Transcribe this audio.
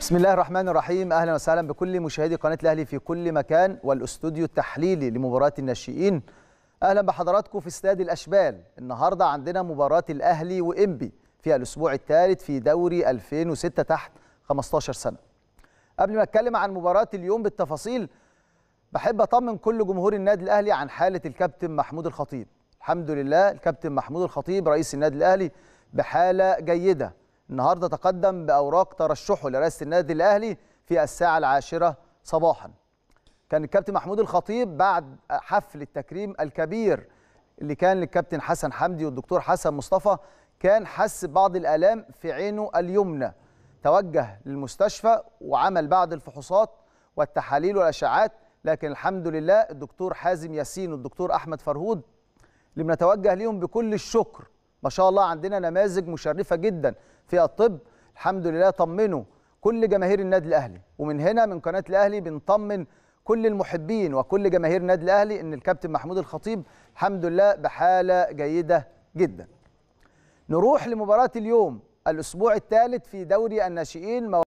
بسم الله الرحمن الرحيم اهلا وسهلا بكل مشاهدي قناه الاهلي في كل مكان والاستوديو التحليلي لمباراه الناشئين اهلا بحضراتكم في استاد الاشبال النهارده عندنا مباراه الاهلي وانبي في الاسبوع الثالث في دوري 2006 تحت 15 سنه قبل ما اتكلم عن مباراه اليوم بالتفاصيل بحب اطمن كل جمهور النادي الاهلي عن حاله الكابتن محمود الخطيب الحمد لله الكابتن محمود الخطيب رئيس النادي الاهلي بحاله جيده النهارده تقدم باوراق ترشحه لرئاسه النادي الاهلي في الساعه العاشره صباحا. كان الكابتن محمود الخطيب بعد حفل التكريم الكبير اللي كان للكابتن حسن حمدي والدكتور حسن مصطفى كان حس بعض الالام في عينه اليمنى توجه للمستشفى وعمل بعض الفحوصات والتحاليل والاشعاعات لكن الحمد لله الدكتور حازم ياسين والدكتور احمد فرهود اللي بنتوجه ليهم بكل الشكر ما شاء الله عندنا نماذج مشرفه جدا في الطب الحمد لله طمنوا كل جماهير النادي الاهلي ومن هنا من قناه الاهلي بنطمن كل المحبين وكل جماهير النادي الاهلي ان الكابتن محمود الخطيب الحمد لله بحاله جيده جدا نروح لمباراه اليوم الاسبوع الثالث في دوري الناشئين